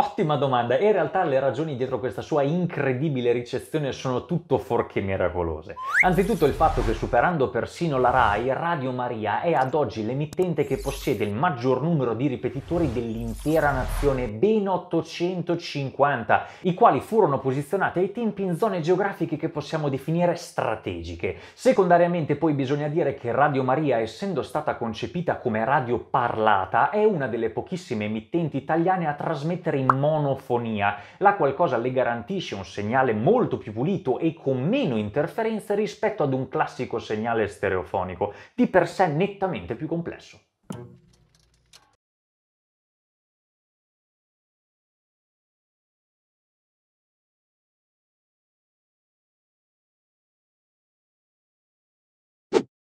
Ottima domanda, e in realtà le ragioni dietro questa sua incredibile ricezione sono tutto forché miracolose. Anzitutto il fatto che superando persino la RAI, Radio Maria è ad oggi l'emittente che possiede il maggior numero di ripetitori dell'intera nazione, ben 850, i quali furono posizionati ai tempi in zone geografiche che possiamo definire strategiche. Secondariamente poi bisogna dire che Radio Maria, essendo stata concepita come radio parlata, è una delle pochissime emittenti italiane a trasmettere in monofonia. La qualcosa le garantisce un segnale molto più pulito e con meno interferenze rispetto ad un classico segnale stereofonico, di per sé nettamente più complesso.